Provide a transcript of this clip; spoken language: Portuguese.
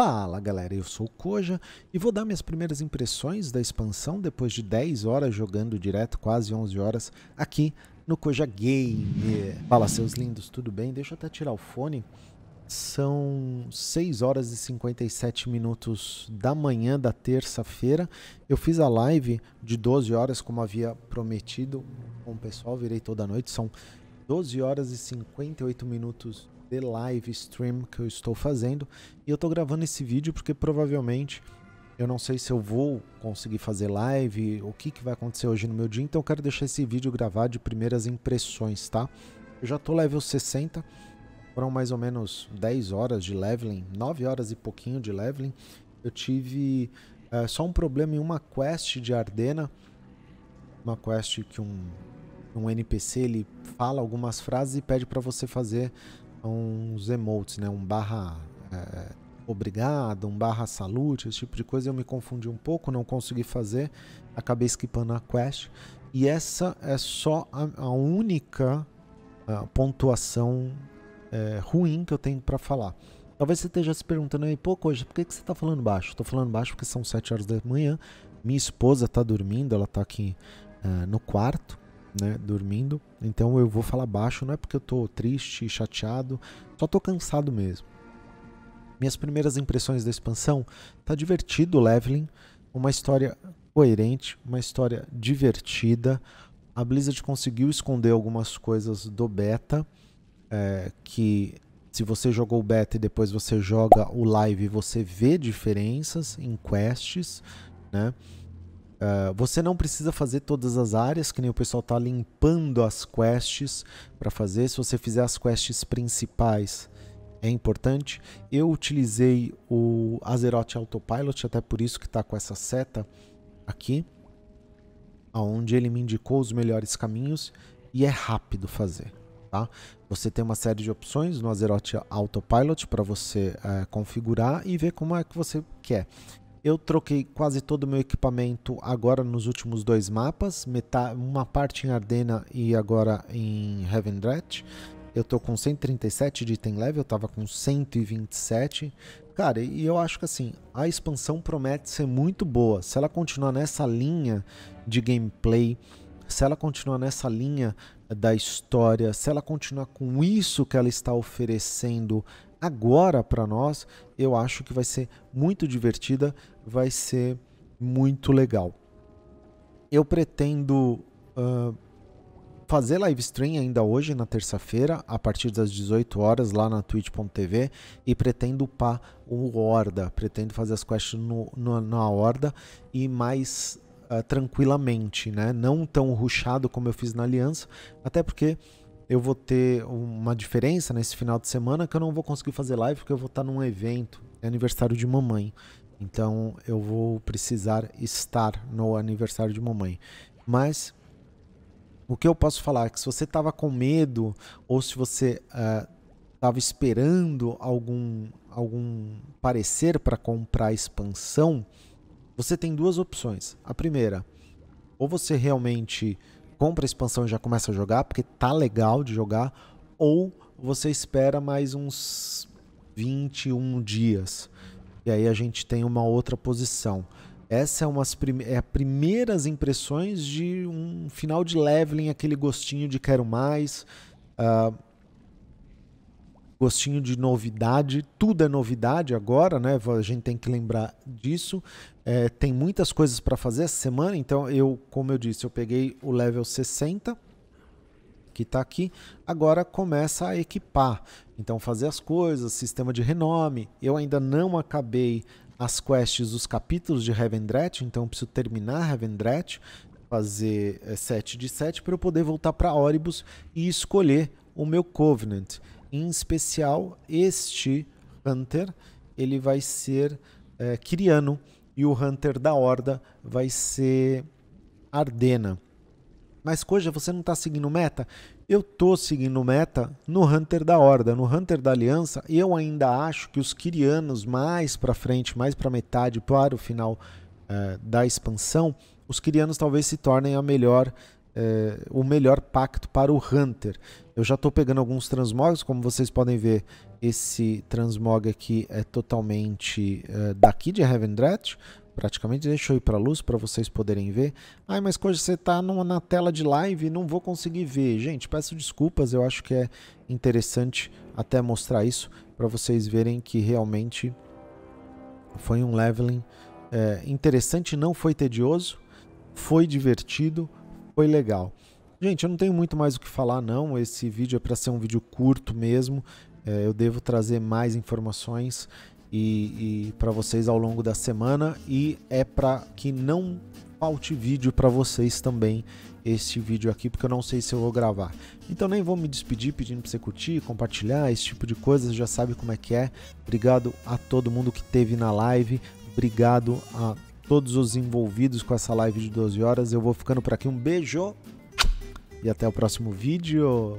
Fala galera, eu sou o Koja e vou dar minhas primeiras impressões da expansão depois de 10 horas jogando direto, quase 11 horas, aqui no Koja Game. Fala seus lindos, tudo bem? Deixa eu até tirar o fone. São 6 horas e 57 minutos da manhã da terça-feira. Eu fiz a live de 12 horas, como havia prometido com o pessoal, virei toda noite. São 12 horas e 58 minutos de live stream que eu estou fazendo. E eu estou gravando esse vídeo porque provavelmente eu não sei se eu vou conseguir fazer live, o que, que vai acontecer hoje no meu dia, então eu quero deixar esse vídeo gravado de primeiras impressões, tá? Eu já tô level 60, foram mais ou menos 10 horas de leveling, 9 horas e pouquinho de leveling. Eu tive eh, só um problema em uma quest de Ardena, uma quest que um, um NPC ele fala algumas frases e pede para você fazer uns emotes, né? Um barra é, obrigado, um barra salute, esse tipo de coisa. Eu me confundi um pouco, não consegui fazer, acabei skipando a quest. E essa é só a, a única a é, pontuação é, ruim que eu tenho para falar. Talvez você esteja se perguntando aí, pô, hoje por que, que você está falando baixo? Estou falando baixo porque são 7 horas da manhã, minha esposa está dormindo, ela está aqui é, no quarto né, dormindo. Então eu vou falar baixo, não é porque eu tô triste, chateado, só tô cansado mesmo. Minhas primeiras impressões da expansão, tá divertido o leveling, uma história coerente, uma história divertida. A Blizzard conseguiu esconder algumas coisas do beta, é, que se você jogou o beta e depois você joga o live, você vê diferenças em quests, né? Uh, você não precisa fazer todas as áreas, que nem o pessoal tá limpando as quests para fazer. Se você fizer as quests principais, é importante. Eu utilizei o Azeroth Autopilot, até por isso que tá com essa seta aqui, aonde ele me indicou os melhores caminhos e é rápido fazer. Tá? Você tem uma série de opções no Azeroth Autopilot para você eh, configurar e ver como é que você quer. Eu troquei quase todo o meu equipamento agora nos últimos dois mapas, metade, uma parte em Ardena e agora em Heavendret. Eu tô com 137 de item level, eu tava com 127. Cara, e eu acho que assim, a expansão promete ser muito boa. Se ela continuar nessa linha de gameplay, se ela continuar nessa linha da história, se ela continuar com isso que ela está oferecendo agora para nós, eu acho que vai ser muito divertida vai ser muito legal. Eu pretendo uh, fazer live stream ainda hoje, na terça-feira, a partir das 18 horas, lá na twitch.tv, e pretendo upar o Horda. Pretendo fazer as quests no, no, na Horda e mais uh, tranquilamente, né? Não tão ruchado como eu fiz na Aliança, até porque eu vou ter uma diferença nesse final de semana que eu não vou conseguir fazer live porque eu vou estar num evento, é aniversário de mamãe. Então eu vou precisar estar no aniversário de mamãe. Mas o que eu posso falar é que se você estava com medo ou se você estava eh, uh, esperando algum, algum parecer para comprar a expansão, você tem duas opções. A primeira, ou você realmente compra a expansão e já começa a jogar, porque tá legal de jogar, ou você espera mais uns 21 dias e aí a gente tem uma outra posição. Essa é umas prime é primeiras impressões de um final de leveling, aquele gostinho de quero mais, uh, gostinho de novidade. Tudo é novidade agora, né? A gente tem que lembrar disso. É, tem muitas coisas para fazer essa semana, então eu, como eu disse, eu peguei o level 60 que está aqui, agora começa a equipar. Então, fazer as coisas, sistema de renome. Eu ainda não acabei as quests os capítulos de Revendret, então preciso terminar Revendret, fazer 7 eh, de 7 para eu poder voltar para Oribus e escolher o meu Covenant. Em especial, este Hunter, ele vai ser é, eh, Kiriano e o Hunter da Horda vai ser Ardena. Mas coisa, você não está seguindo meta? Eu tô seguindo meta no Hunter da Horda, no Hunter da Aliança. Eu ainda acho que os Kirianos mais para frente, mais para metade, para o final eh, da expansão, os Kirianos talvez se tornem a melhor é, o melhor pacto para o Hunter. Eu já estou pegando alguns transmogs, como vocês podem ver, esse transmog aqui é totalmente é, daqui de Heaven praticamente. Deixa eu ir para a luz para vocês poderem ver. Ai, mas coisa, você está na tela de live não vou conseguir ver. Gente, peço desculpas, eu acho que é interessante até mostrar isso para vocês verem que realmente foi um leveling é, interessante, não foi tedioso, foi divertido, foi legal. Gente, eu não tenho muito mais o que falar não, esse vídeo é para ser um vídeo curto mesmo, é, eu devo trazer mais informações e, e para vocês ao longo da semana e é para que não falte vídeo para vocês também este vídeo aqui, porque eu não sei se eu vou gravar. Então nem vou me despedir pedindo para você curtir, compartilhar, esse tipo de coisa, já sabe como é que é. Obrigado a todo mundo que teve na live, obrigado a todos os envolvidos com essa live de 12 horas. Eu vou ficando por aqui, um beijo e até o próximo vídeo.